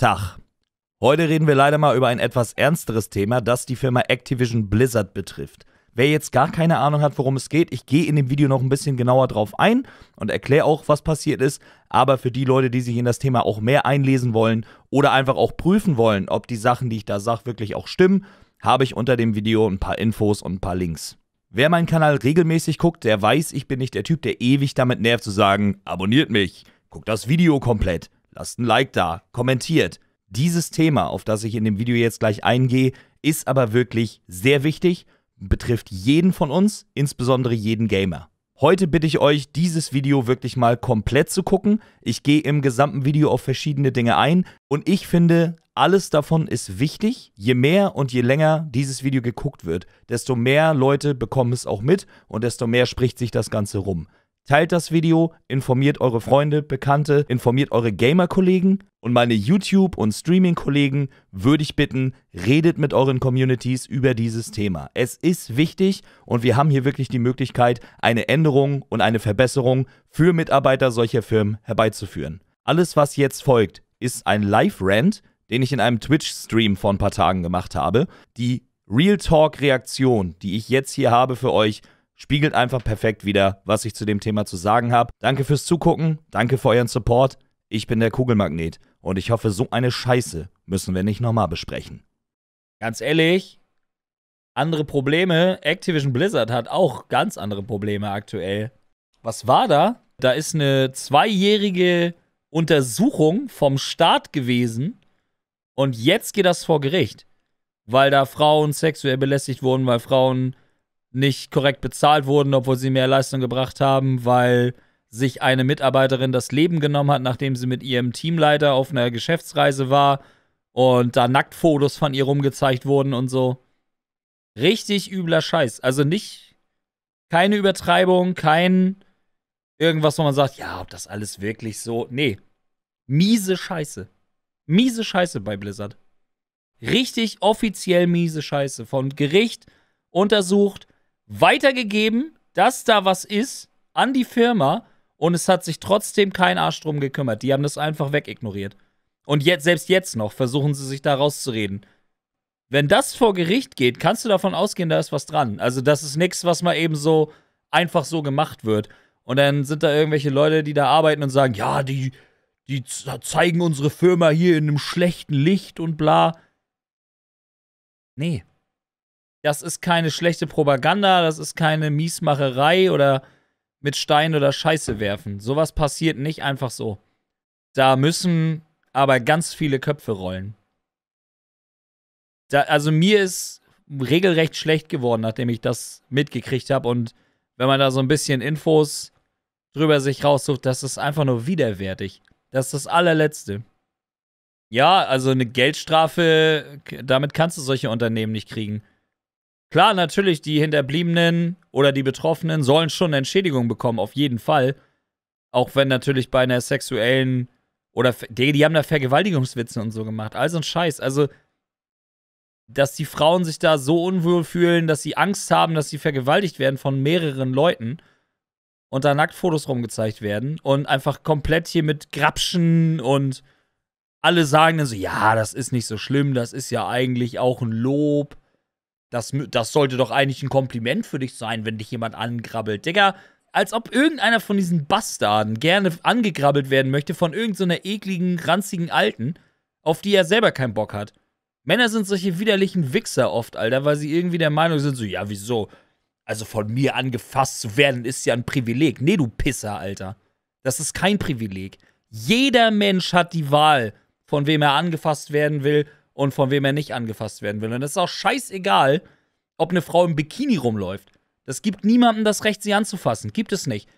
Tag. Heute reden wir leider mal über ein etwas ernsteres Thema, das die Firma Activision Blizzard betrifft. Wer jetzt gar keine Ahnung hat, worum es geht, ich gehe in dem Video noch ein bisschen genauer drauf ein und erkläre auch, was passiert ist. Aber für die Leute, die sich in das Thema auch mehr einlesen wollen oder einfach auch prüfen wollen, ob die Sachen, die ich da sage, wirklich auch stimmen, habe ich unter dem Video ein paar Infos und ein paar Links. Wer meinen Kanal regelmäßig guckt, der weiß, ich bin nicht der Typ, der ewig damit nervt zu sagen, abonniert mich, guckt das Video komplett lasst ein Like da, kommentiert. Dieses Thema, auf das ich in dem Video jetzt gleich eingehe, ist aber wirklich sehr wichtig, betrifft jeden von uns, insbesondere jeden Gamer. Heute bitte ich euch, dieses Video wirklich mal komplett zu gucken. Ich gehe im gesamten Video auf verschiedene Dinge ein und ich finde, alles davon ist wichtig. Je mehr und je länger dieses Video geguckt wird, desto mehr Leute bekommen es auch mit und desto mehr spricht sich das Ganze rum. Teilt das Video, informiert eure Freunde, Bekannte, informiert eure Gamer-Kollegen und meine YouTube- und Streaming-Kollegen würde ich bitten, redet mit euren Communities über dieses Thema. Es ist wichtig und wir haben hier wirklich die Möglichkeit, eine Änderung und eine Verbesserung für Mitarbeiter solcher Firmen herbeizuführen. Alles, was jetzt folgt, ist ein Live-Rant, den ich in einem Twitch-Stream vor ein paar Tagen gemacht habe. Die Real Talk-Reaktion, die ich jetzt hier habe für euch, spiegelt einfach perfekt wieder, was ich zu dem Thema zu sagen habe. Danke fürs Zugucken, danke für euren Support. Ich bin der Kugelmagnet und ich hoffe, so eine Scheiße müssen wir nicht nochmal besprechen. Ganz ehrlich, andere Probleme. Activision Blizzard hat auch ganz andere Probleme aktuell. Was war da? Da ist eine zweijährige Untersuchung vom Staat gewesen und jetzt geht das vor Gericht, weil da Frauen sexuell belästigt wurden, weil Frauen nicht korrekt bezahlt wurden, obwohl sie mehr Leistung gebracht haben, weil sich eine Mitarbeiterin das Leben genommen hat, nachdem sie mit ihrem Teamleiter auf einer Geschäftsreise war und da Nacktfotos von ihr rumgezeigt wurden und so. Richtig übler Scheiß. Also nicht, keine Übertreibung, kein irgendwas, wo man sagt, ja, ob das alles wirklich so. Nee. Miese Scheiße. Miese Scheiße bei Blizzard. Richtig offiziell miese Scheiße. Von Gericht untersucht, weitergegeben, dass da was ist, an die Firma und es hat sich trotzdem kein Arsch drum gekümmert. Die haben das einfach wegignoriert. Und jetzt, selbst jetzt noch versuchen sie sich da rauszureden. Wenn das vor Gericht geht, kannst du davon ausgehen, da ist was dran. Also, das ist nichts, was mal eben so einfach so gemacht wird. Und dann sind da irgendwelche Leute, die da arbeiten und sagen: Ja, die, die zeigen unsere Firma hier in einem schlechten Licht und bla. Nee das ist keine schlechte Propaganda, das ist keine Miesmacherei oder mit Stein oder Scheiße werfen. Sowas passiert nicht einfach so. Da müssen aber ganz viele Köpfe rollen. Da, also mir ist regelrecht schlecht geworden, nachdem ich das mitgekriegt habe. Und wenn man da so ein bisschen Infos drüber sich raussucht, das ist einfach nur widerwärtig. Das ist das allerletzte. Ja, also eine Geldstrafe, damit kannst du solche Unternehmen nicht kriegen. Klar, natürlich, die Hinterbliebenen oder die Betroffenen sollen schon eine Entschädigung bekommen, auf jeden Fall. Auch wenn natürlich bei einer sexuellen oder die, die haben da Vergewaltigungswitze und so gemacht. Also ein Scheiß. Also, dass die Frauen sich da so unwohl fühlen, dass sie Angst haben, dass sie vergewaltigt werden von mehreren Leuten und da Nacktfotos rumgezeigt werden und einfach komplett hier mit Grapschen und alle sagen dann so, ja, das ist nicht so schlimm, das ist ja eigentlich auch ein Lob das, das sollte doch eigentlich ein Kompliment für dich sein, wenn dich jemand angrabbelt. Digga, als ob irgendeiner von diesen Bastarden gerne angegrabbelt werden möchte von irgendeiner so ekligen, ranzigen Alten, auf die er selber keinen Bock hat. Männer sind solche widerlichen Wichser oft, Alter, weil sie irgendwie der Meinung sind, so, ja, wieso? Also von mir angefasst zu werden ist ja ein Privileg. Nee, du Pisser, Alter. Das ist kein Privileg. Jeder Mensch hat die Wahl, von wem er angefasst werden will und von wem er nicht angefasst werden will. Und es ist auch scheißegal, ob eine Frau im Bikini rumläuft. Das gibt niemandem das Recht, sie anzufassen. Gibt es nicht.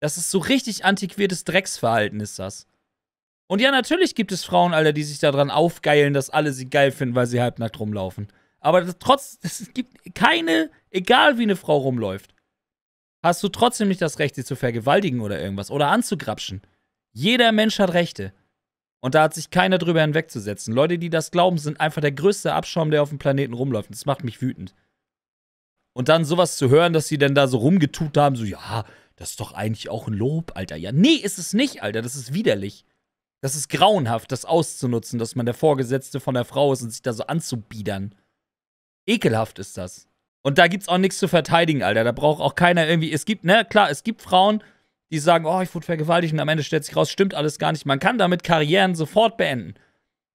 Das ist so richtig antiquiertes Drecksverhalten, ist das. Und ja, natürlich gibt es Frauen, Alter, die sich daran aufgeilen, dass alle sie geil finden, weil sie halbnackt rumlaufen. Aber das, trotz, es gibt keine, egal wie eine Frau rumläuft, hast du trotzdem nicht das Recht, sie zu vergewaltigen oder irgendwas oder anzugrapschen. Jeder Mensch hat Rechte. Und da hat sich keiner drüber hinwegzusetzen. Leute, die das glauben, sind einfach der größte Abschaum, der auf dem Planeten rumläuft. Das macht mich wütend. Und dann sowas zu hören, dass sie denn da so rumgetut haben, so, ja, das ist doch eigentlich auch ein Lob, Alter. Ja, nee, ist es nicht, Alter. Das ist widerlich. Das ist grauenhaft, das auszunutzen, dass man der Vorgesetzte von der Frau ist und sich da so anzubiedern. Ekelhaft ist das. Und da gibt's auch nichts zu verteidigen, Alter. Da braucht auch keiner irgendwie. Es gibt, ne, klar, es gibt Frauen, die sagen, oh, ich wurde vergewaltigt und am Ende stellt sich raus, stimmt alles gar nicht. Man kann damit Karrieren sofort beenden.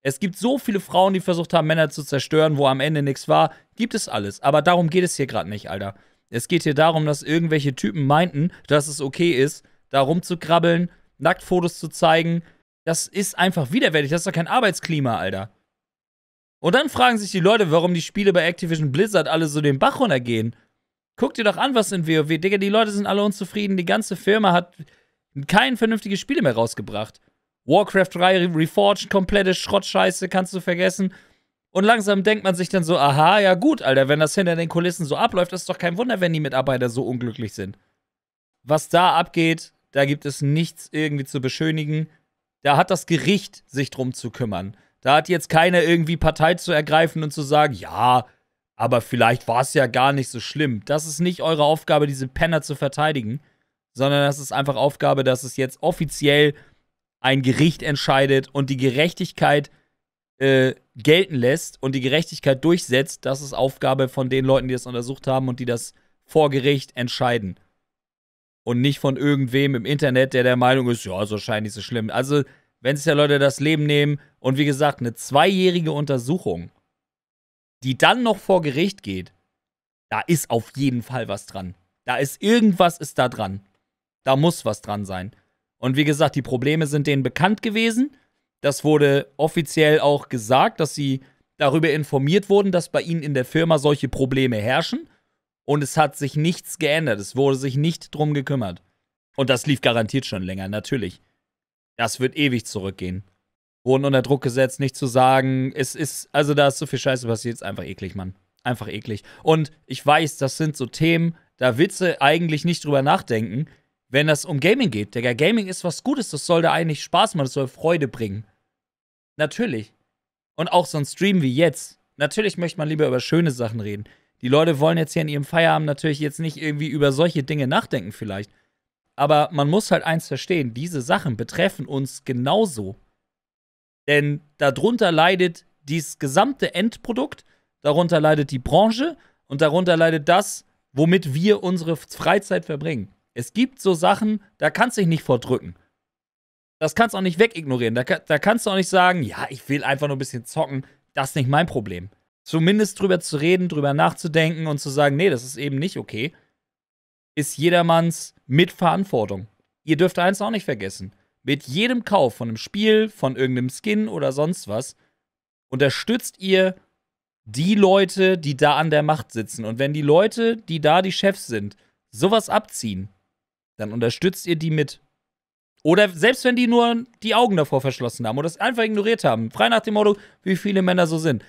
Es gibt so viele Frauen, die versucht haben, Männer zu zerstören, wo am Ende nichts war. Gibt es alles. Aber darum geht es hier gerade nicht, Alter. Es geht hier darum, dass irgendwelche Typen meinten, dass es okay ist, da rumzukrabbeln, Nacktfotos zu zeigen. Das ist einfach widerwärtig. Das ist doch kein Arbeitsklima, Alter. Und dann fragen sich die Leute, warum die Spiele bei Activision Blizzard alle so den Bach runtergehen. Guck dir doch an, was in WoW, Digga, die Leute sind alle unzufrieden, die ganze Firma hat kein vernünftiges Spiel mehr rausgebracht. Warcraft 3 Reforged, komplette Schrottscheiße, kannst du vergessen. Und langsam denkt man sich dann so, aha, ja gut, Alter, wenn das hinter den Kulissen so abläuft, ist doch kein Wunder, wenn die Mitarbeiter so unglücklich sind. Was da abgeht, da gibt es nichts irgendwie zu beschönigen. Da hat das Gericht sich drum zu kümmern. Da hat jetzt keiner irgendwie Partei zu ergreifen und zu sagen, ja, aber vielleicht war es ja gar nicht so schlimm. Das ist nicht eure Aufgabe, diese Penner zu verteidigen, sondern das ist einfach Aufgabe, dass es jetzt offiziell ein Gericht entscheidet und die Gerechtigkeit äh, gelten lässt und die Gerechtigkeit durchsetzt. Das ist Aufgabe von den Leuten, die das untersucht haben und die das vor Gericht entscheiden. Und nicht von irgendwem im Internet, der der Meinung ist, ja, so scheint nicht so schlimm. Also, wenn sich ja Leute das Leben nehmen und wie gesagt, eine zweijährige Untersuchung die dann noch vor Gericht geht, da ist auf jeden Fall was dran. Da ist irgendwas ist da dran. Da muss was dran sein. Und wie gesagt, die Probleme sind denen bekannt gewesen. Das wurde offiziell auch gesagt, dass sie darüber informiert wurden, dass bei ihnen in der Firma solche Probleme herrschen. Und es hat sich nichts geändert. Es wurde sich nicht drum gekümmert. Und das lief garantiert schon länger, natürlich. Das wird ewig zurückgehen wurden unter Druck gesetzt, nicht zu sagen. Es ist, also da ist so viel Scheiße passiert, ist einfach eklig, Mann. Einfach eklig. Und ich weiß, das sind so Themen, da Witze eigentlich nicht drüber nachdenken, wenn das um Gaming geht. Digga, Gaming ist was Gutes, das soll da eigentlich Spaß machen, das soll Freude bringen. Natürlich. Und auch so ein Stream wie jetzt. Natürlich möchte man lieber über schöne Sachen reden. Die Leute wollen jetzt hier in ihrem Feierabend natürlich jetzt nicht irgendwie über solche Dinge nachdenken, vielleicht. Aber man muss halt eins verstehen: diese Sachen betreffen uns genauso. Denn darunter leidet dieses gesamte Endprodukt, darunter leidet die Branche und darunter leidet das, womit wir unsere Freizeit verbringen. Es gibt so Sachen, da kannst du dich nicht vordrücken. Das kannst du auch nicht wegignorieren. Da, da kannst du auch nicht sagen, ja, ich will einfach nur ein bisschen zocken. Das ist nicht mein Problem. Zumindest drüber zu reden, drüber nachzudenken und zu sagen, nee, das ist eben nicht okay, ist jedermanns Mitverantwortung. Ihr dürft eins auch nicht vergessen. Mit jedem Kauf von einem Spiel, von irgendeinem Skin oder sonst was, unterstützt ihr die Leute, die da an der Macht sitzen. Und wenn die Leute, die da die Chefs sind, sowas abziehen, dann unterstützt ihr die mit. Oder selbst wenn die nur die Augen davor verschlossen haben oder es einfach ignoriert haben, frei nach dem Motto, wie viele Männer so sind.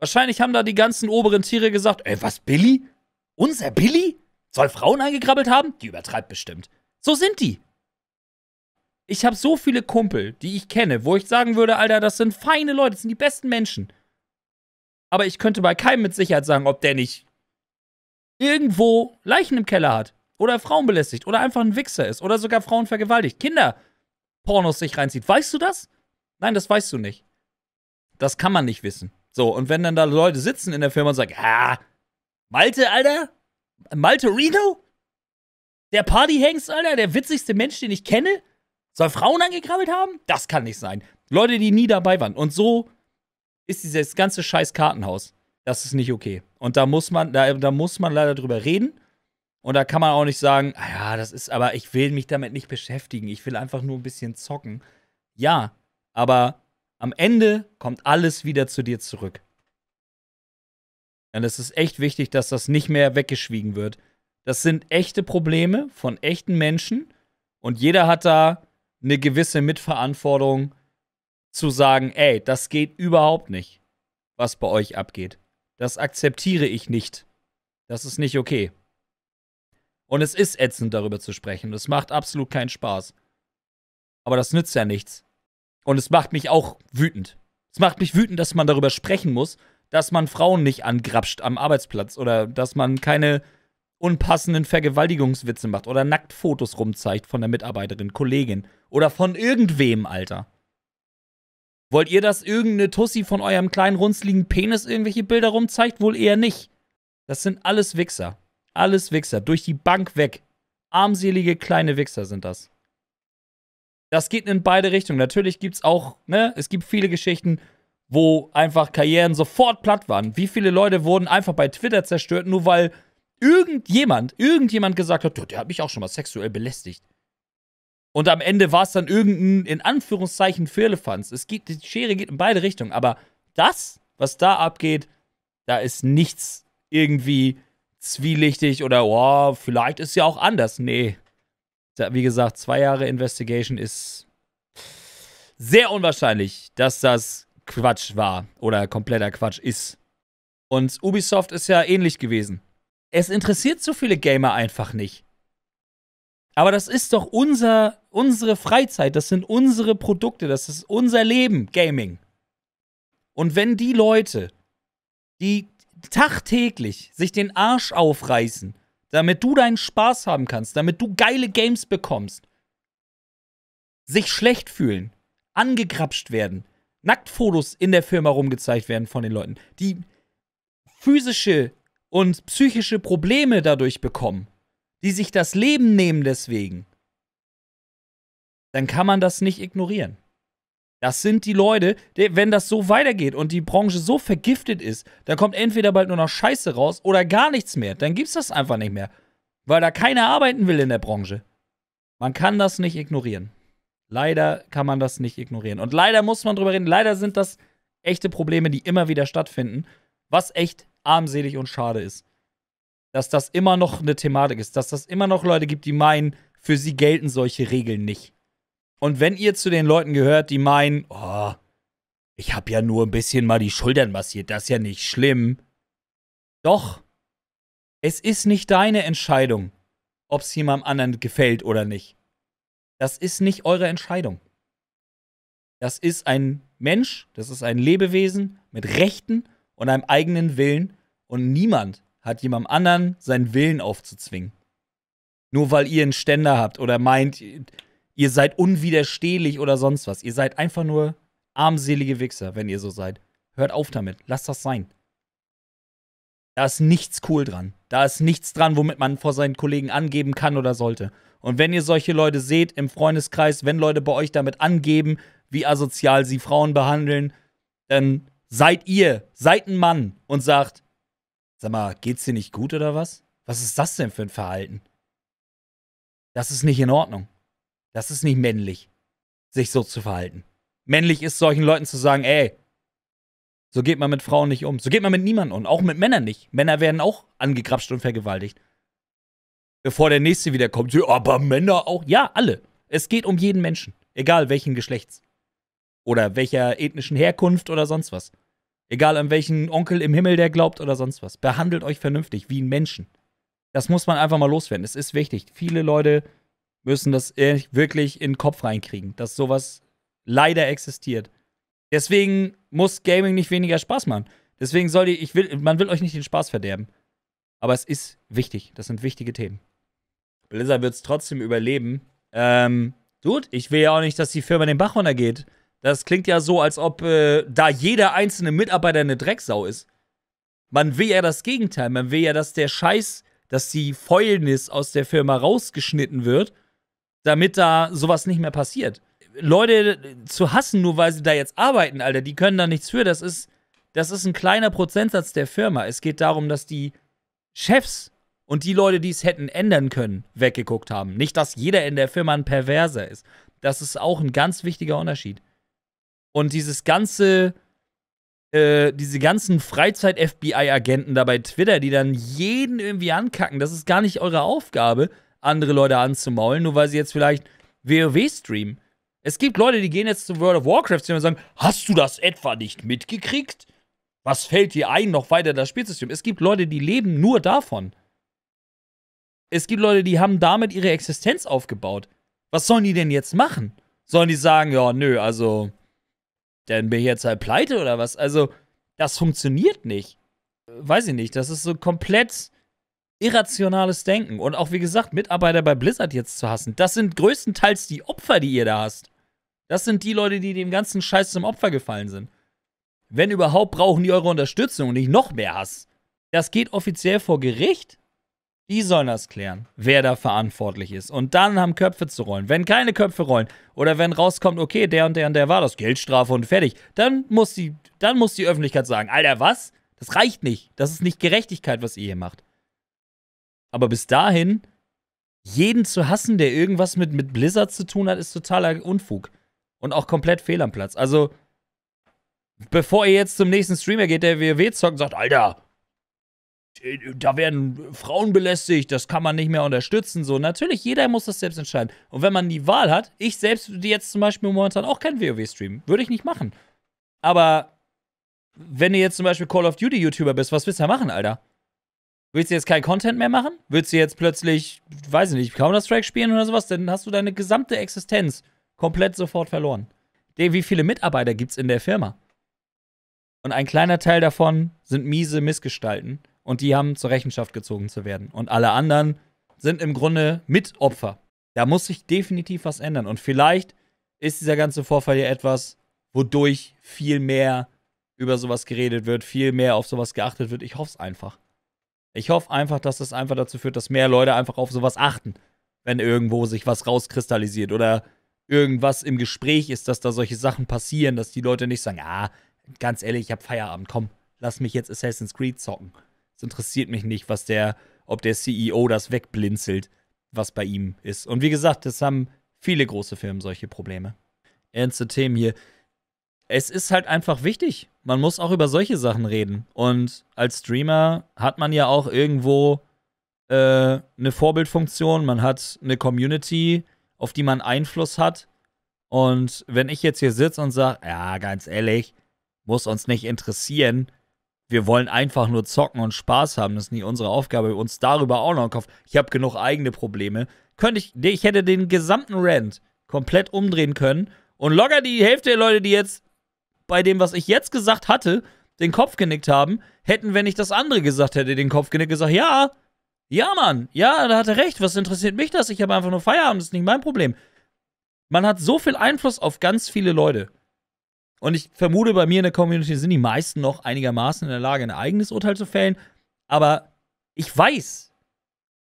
Wahrscheinlich haben da die ganzen oberen Tiere gesagt, ey, was, Billy? Unser Billy? Soll Frauen eingekrabbelt haben? Die übertreibt bestimmt. So sind die. Ich habe so viele Kumpel, die ich kenne, wo ich sagen würde, Alter, das sind feine Leute, das sind die besten Menschen. Aber ich könnte bei keinem mit Sicherheit sagen, ob der nicht irgendwo Leichen im Keller hat oder Frauen belästigt oder einfach ein Wichser ist oder sogar Frauen vergewaltigt, Kinder Pornos sich reinzieht. Weißt du das? Nein, das weißt du nicht. Das kann man nicht wissen. So, und wenn dann da Leute sitzen in der Firma und sagen, ah, Malte, Alter? Malte Reno? Der Partyhengst, Alter? Der witzigste Mensch, den ich kenne? Soll Frauen angekrabbelt haben? Das kann nicht sein. Leute, die nie dabei waren. Und so ist dieses ganze scheiß Kartenhaus. Das ist nicht okay. Und da muss man, da, da muss man leider drüber reden. Und da kann man auch nicht sagen, ah ja, das ist, aber ich will mich damit nicht beschäftigen. Ich will einfach nur ein bisschen zocken. Ja, aber am Ende kommt alles wieder zu dir zurück. Und es ist echt wichtig, dass das nicht mehr weggeschwiegen wird. Das sind echte Probleme von echten Menschen. Und jeder hat da eine gewisse Mitverantwortung zu sagen, ey, das geht überhaupt nicht, was bei euch abgeht. Das akzeptiere ich nicht. Das ist nicht okay. Und es ist ätzend, darüber zu sprechen. Es macht absolut keinen Spaß. Aber das nützt ja nichts. Und es macht mich auch wütend. Es macht mich wütend, dass man darüber sprechen muss, dass man Frauen nicht angrapscht am Arbeitsplatz oder dass man keine unpassenden Vergewaltigungswitze macht oder Nacktfotos rumzeigt von der Mitarbeiterin, Kollegin. Oder von irgendwem, Alter. Wollt ihr, dass irgendeine Tussi von eurem kleinen, runzligen Penis irgendwelche Bilder rumzeigt? Wohl eher nicht. Das sind alles Wichser. Alles Wichser. Durch die Bank weg. Armselige kleine Wichser sind das. Das geht in beide Richtungen. Natürlich gibt es auch, ne, es gibt viele Geschichten, wo einfach Karrieren sofort platt waren. Wie viele Leute wurden einfach bei Twitter zerstört, nur weil irgendjemand, irgendjemand gesagt hat, der hat mich auch schon mal sexuell belästigt. Und am Ende war es dann irgendein, in Anführungszeichen, Firlefanz. Es geht, die Schere geht in beide Richtungen. Aber das, was da abgeht, da ist nichts irgendwie zwielichtig oder, oh, vielleicht ist ja auch anders. Nee. Wie gesagt, zwei Jahre Investigation ist sehr unwahrscheinlich, dass das Quatsch war oder kompletter Quatsch ist. Und Ubisoft ist ja ähnlich gewesen. Es interessiert so viele Gamer einfach nicht. Aber das ist doch unser unsere Freizeit, das sind unsere Produkte, das ist unser Leben, Gaming. Und wenn die Leute, die tagtäglich sich den Arsch aufreißen, damit du deinen Spaß haben kannst, damit du geile Games bekommst, sich schlecht fühlen, angegrapscht werden, Nacktfotos in der Firma rumgezeigt werden von den Leuten, die physische und psychische Probleme dadurch bekommen, die sich das Leben nehmen deswegen, dann kann man das nicht ignorieren. Das sind die Leute, die, wenn das so weitergeht und die Branche so vergiftet ist, da kommt entweder bald nur noch Scheiße raus oder gar nichts mehr. Dann gibt es das einfach nicht mehr. Weil da keiner arbeiten will in der Branche. Man kann das nicht ignorieren. Leider kann man das nicht ignorieren. Und leider muss man drüber reden. Leider sind das echte Probleme, die immer wieder stattfinden. Was echt armselig und schade ist. Dass das immer noch eine Thematik ist. Dass das immer noch Leute gibt, die meinen, für sie gelten solche Regeln nicht. Und wenn ihr zu den Leuten gehört, die meinen, oh, ich habe ja nur ein bisschen mal die Schultern massiert, das ist ja nicht schlimm. Doch, es ist nicht deine Entscheidung, ob es jemandem anderen gefällt oder nicht. Das ist nicht eure Entscheidung. Das ist ein Mensch, das ist ein Lebewesen mit Rechten und einem eigenen Willen und niemand hat jemandem anderen seinen Willen aufzuzwingen. Nur weil ihr einen Ständer habt oder meint, ihr seid unwiderstehlich oder sonst was. Ihr seid einfach nur armselige Wichser, wenn ihr so seid. Hört auf damit. Lasst das sein. Da ist nichts cool dran. Da ist nichts dran, womit man vor seinen Kollegen angeben kann oder sollte. Und wenn ihr solche Leute seht im Freundeskreis, wenn Leute bei euch damit angeben, wie asozial sie Frauen behandeln, dann seid ihr, seid ein Mann und sagt, sag mal, geht's dir nicht gut oder was? Was ist das denn für ein Verhalten? Das ist nicht in Ordnung. Das ist nicht männlich, sich so zu verhalten. Männlich ist solchen Leuten zu sagen, ey, so geht man mit Frauen nicht um. So geht man mit niemandem um. Auch mit Männern nicht. Männer werden auch angegrapscht und vergewaltigt. Bevor der nächste wieder kommt. Ja, aber Männer auch. Ja, alle. Es geht um jeden Menschen. Egal welchen Geschlechts. Oder welcher ethnischen Herkunft oder sonst was. Egal an welchen Onkel im Himmel der glaubt oder sonst was. Behandelt euch vernünftig wie ein Menschen. Das muss man einfach mal loswerden. Es ist wichtig. Viele Leute müssen das wirklich in den Kopf reinkriegen, dass sowas leider existiert. Deswegen muss Gaming nicht weniger Spaß machen. Deswegen soll die, ich will, man will euch nicht den Spaß verderben. Aber es ist wichtig. Das sind wichtige Themen. Blizzard wird es trotzdem überleben. Ähm, Dude, ich will ja auch nicht, dass die Firma den Bach runtergeht. Das klingt ja so, als ob äh, da jeder einzelne Mitarbeiter eine Drecksau ist. Man will ja das Gegenteil. Man will ja, dass der Scheiß, dass die Fäulnis aus der Firma rausgeschnitten wird damit da sowas nicht mehr passiert. Leute zu hassen, nur weil sie da jetzt arbeiten, Alter, die können da nichts für. Das ist, das ist ein kleiner Prozentsatz der Firma. Es geht darum, dass die Chefs und die Leute, die es hätten ändern können, weggeguckt haben. Nicht, dass jeder in der Firma ein Perverser ist. Das ist auch ein ganz wichtiger Unterschied. Und dieses ganze, äh, diese ganzen Freizeit-FBI-Agenten da bei Twitter, die dann jeden irgendwie ankacken, das ist gar nicht eure Aufgabe, andere Leute anzumaulen, nur weil sie jetzt vielleicht WoW streamen. Es gibt Leute, die gehen jetzt zu World of Warcraft und sagen, hast du das etwa nicht mitgekriegt? Was fällt dir ein, noch weiter das Spiel zu streamen? Es gibt Leute, die leben nur davon. Es gibt Leute, die haben damit ihre Existenz aufgebaut. Was sollen die denn jetzt machen? Sollen die sagen, ja, nö, also, dann bin ich jetzt halt pleite oder was? Also, das funktioniert nicht. Weiß ich nicht, das ist so komplett irrationales Denken und auch, wie gesagt, Mitarbeiter bei Blizzard jetzt zu hassen, das sind größtenteils die Opfer, die ihr da hast. Das sind die Leute, die dem ganzen Scheiß zum Opfer gefallen sind. Wenn überhaupt, brauchen die eure Unterstützung und nicht noch mehr Hass. Das geht offiziell vor Gericht. Die sollen das klären, wer da verantwortlich ist. Und dann haben Köpfe zu rollen. Wenn keine Köpfe rollen oder wenn rauskommt, okay, der und der und der war das, Geldstrafe und fertig, dann muss die, dann muss die Öffentlichkeit sagen, Alter, was? Das reicht nicht. Das ist nicht Gerechtigkeit, was ihr hier macht. Aber bis dahin, jeden zu hassen, der irgendwas mit, mit Blizzard zu tun hat, ist totaler Unfug. Und auch komplett fehl am Platz. Also, bevor ihr jetzt zum nächsten Streamer geht, der WoW zockt und sagt, Alter, da werden Frauen belästigt, das kann man nicht mehr unterstützen. So, natürlich, jeder muss das selbst entscheiden. Und wenn man die Wahl hat, ich selbst würde jetzt zum Beispiel momentan auch kein WoW streamen, würde ich nicht machen. Aber wenn ihr jetzt zum Beispiel Call of Duty YouTuber bist, was willst du da machen, Alter? Willst du jetzt kein Content mehr machen? Willst du jetzt plötzlich, weiß ich nicht, Counter-Strike spielen oder sowas? Dann hast du deine gesamte Existenz komplett sofort verloren. Wie viele Mitarbeiter gibt es in der Firma? Und ein kleiner Teil davon sind miese Missgestalten und die haben zur Rechenschaft gezogen zu werden. Und alle anderen sind im Grunde Mitopfer. Da muss sich definitiv was ändern. Und vielleicht ist dieser ganze Vorfall ja etwas, wodurch viel mehr über sowas geredet wird, viel mehr auf sowas geachtet wird. Ich hoffe es einfach. Ich hoffe einfach, dass das einfach dazu führt, dass mehr Leute einfach auf sowas achten, wenn irgendwo sich was rauskristallisiert oder irgendwas im Gespräch ist, dass da solche Sachen passieren, dass die Leute nicht sagen, ah, ganz ehrlich, ich hab Feierabend, komm, lass mich jetzt Assassin's Creed zocken. Es interessiert mich nicht, was der, ob der CEO das wegblinzelt, was bei ihm ist. Und wie gesagt, das haben viele große Firmen solche Probleme. Ernste Themen hier es ist halt einfach wichtig. Man muss auch über solche Sachen reden. Und als Streamer hat man ja auch irgendwo äh, eine Vorbildfunktion, man hat eine Community, auf die man Einfluss hat. Und wenn ich jetzt hier sitze und sage, ja, ganz ehrlich, muss uns nicht interessieren, wir wollen einfach nur zocken und Spaß haben, das ist nicht unsere Aufgabe, uns darüber auch noch im Kopf, ich habe genug eigene Probleme, könnte ich, ich hätte den gesamten Rant komplett umdrehen können und locker die Hälfte der Leute, die jetzt bei dem, was ich jetzt gesagt hatte, den Kopf genickt haben, hätten, wenn ich das andere gesagt hätte, den Kopf genickt gesagt, ja, ja, Mann, ja, da hat er recht, was interessiert mich das? Ich habe einfach nur Feierabend, das ist nicht mein Problem. Man hat so viel Einfluss auf ganz viele Leute. Und ich vermute, bei mir in der Community sind die meisten noch einigermaßen in der Lage, ein eigenes Urteil zu fällen. Aber ich weiß,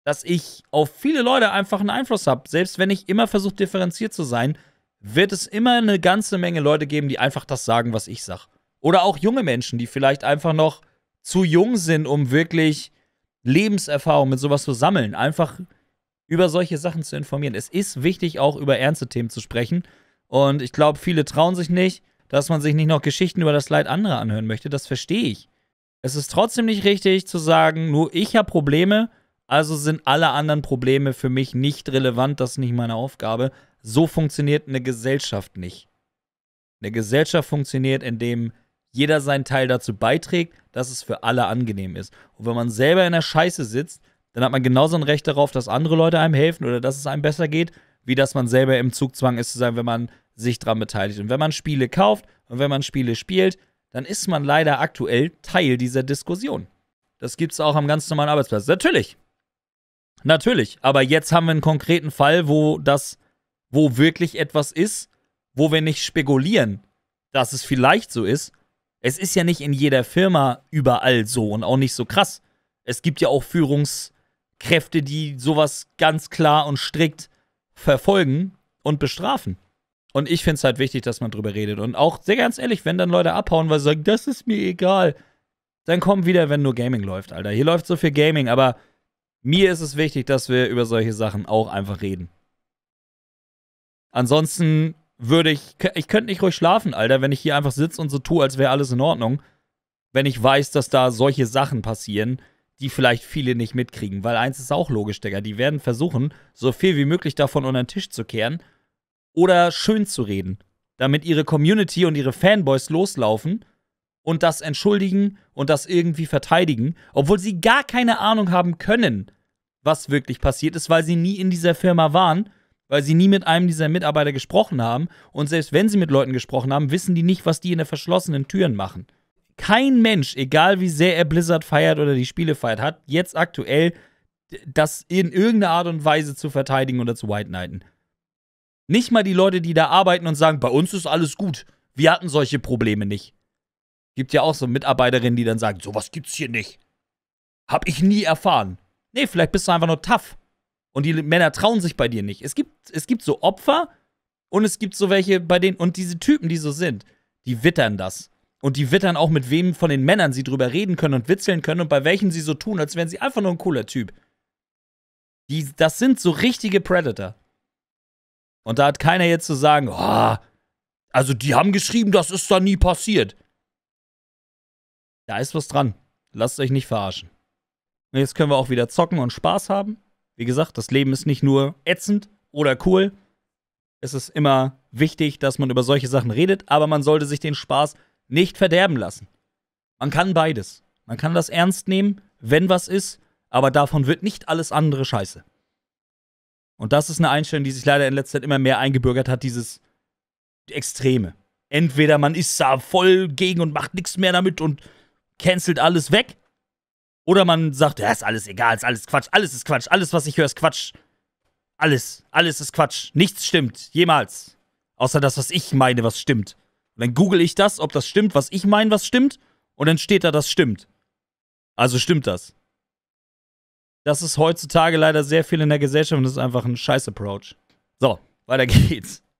dass ich auf viele Leute einfach einen Einfluss habe, selbst wenn ich immer versuche, differenziert zu sein wird es immer eine ganze Menge Leute geben, die einfach das sagen, was ich sage. Oder auch junge Menschen, die vielleicht einfach noch zu jung sind, um wirklich Lebenserfahrung mit sowas zu sammeln. Einfach über solche Sachen zu informieren. Es ist wichtig, auch über ernste Themen zu sprechen. Und ich glaube, viele trauen sich nicht, dass man sich nicht noch Geschichten über das Leid anderer anhören möchte. Das verstehe ich. Es ist trotzdem nicht richtig zu sagen, nur ich habe Probleme, also sind alle anderen Probleme für mich nicht relevant, das ist nicht meine Aufgabe so funktioniert eine Gesellschaft nicht. Eine Gesellschaft funktioniert, indem jeder seinen Teil dazu beiträgt, dass es für alle angenehm ist. Und wenn man selber in der Scheiße sitzt, dann hat man genauso ein Recht darauf, dass andere Leute einem helfen oder dass es einem besser geht, wie dass man selber im Zugzwang ist zu sein, wenn man sich daran beteiligt. Und wenn man Spiele kauft und wenn man Spiele spielt, dann ist man leider aktuell Teil dieser Diskussion. Das gibt es auch am ganz normalen Arbeitsplatz. Natürlich. Natürlich. Aber jetzt haben wir einen konkreten Fall, wo das wo wirklich etwas ist, wo wir nicht spekulieren, dass es vielleicht so ist. Es ist ja nicht in jeder Firma überall so und auch nicht so krass. Es gibt ja auch Führungskräfte, die sowas ganz klar und strikt verfolgen und bestrafen. Und ich finde es halt wichtig, dass man drüber redet. Und auch sehr ganz ehrlich, wenn dann Leute abhauen, weil sie sagen, das ist mir egal, dann kommen wieder, wenn nur Gaming läuft, Alter. Hier läuft so viel Gaming, aber mir ist es wichtig, dass wir über solche Sachen auch einfach reden. Ansonsten würde ich, ich könnte nicht ruhig schlafen, Alter, wenn ich hier einfach sitze und so tue, als wäre alles in Ordnung, wenn ich weiß, dass da solche Sachen passieren, die vielleicht viele nicht mitkriegen. Weil eins ist auch logisch, Digga, die werden versuchen, so viel wie möglich davon unter den Tisch zu kehren oder schön zu reden, damit ihre Community und ihre Fanboys loslaufen und das entschuldigen und das irgendwie verteidigen, obwohl sie gar keine Ahnung haben können, was wirklich passiert ist, weil sie nie in dieser Firma waren weil sie nie mit einem dieser Mitarbeiter gesprochen haben. Und selbst wenn sie mit Leuten gesprochen haben, wissen die nicht, was die in der verschlossenen Türen machen. Kein Mensch, egal wie sehr er Blizzard feiert oder die Spiele feiert, hat jetzt aktuell das in irgendeiner Art und Weise zu verteidigen oder zu White Knighten. Nicht mal die Leute, die da arbeiten und sagen, bei uns ist alles gut. Wir hatten solche Probleme nicht. Gibt ja auch so Mitarbeiterinnen, die dann sagen, sowas gibt's hier nicht. Hab ich nie erfahren. Nee, vielleicht bist du einfach nur tough. Und die Männer trauen sich bei dir nicht. Es gibt, es gibt so Opfer und es gibt so welche bei denen. Und diese Typen, die so sind, die wittern das. Und die wittern auch, mit wem von den Männern sie drüber reden können und witzeln können und bei welchen sie so tun, als wären sie einfach nur ein cooler Typ. Die, das sind so richtige Predator. Und da hat keiner jetzt zu sagen, oh, also die haben geschrieben, das ist da nie passiert. Da ist was dran. Lasst euch nicht verarschen. Und jetzt können wir auch wieder zocken und Spaß haben. Wie gesagt, das Leben ist nicht nur ätzend oder cool. Es ist immer wichtig, dass man über solche Sachen redet, aber man sollte sich den Spaß nicht verderben lassen. Man kann beides. Man kann das ernst nehmen, wenn was ist, aber davon wird nicht alles andere scheiße. Und das ist eine Einstellung, die sich leider in letzter Zeit immer mehr eingebürgert hat, dieses Extreme. Entweder man ist da voll gegen und macht nichts mehr damit und cancelt alles weg, oder man sagt, ja, ist alles egal, ist alles Quatsch, alles ist Quatsch, alles, was ich höre, ist Quatsch. Alles, alles ist Quatsch. Nichts stimmt, jemals. Außer das, was ich meine, was stimmt. Und dann google ich das, ob das stimmt, was ich meine, was stimmt. Und dann steht da, das stimmt. Also stimmt das. Das ist heutzutage leider sehr viel in der Gesellschaft und das ist einfach ein scheiß Approach. So, weiter geht's.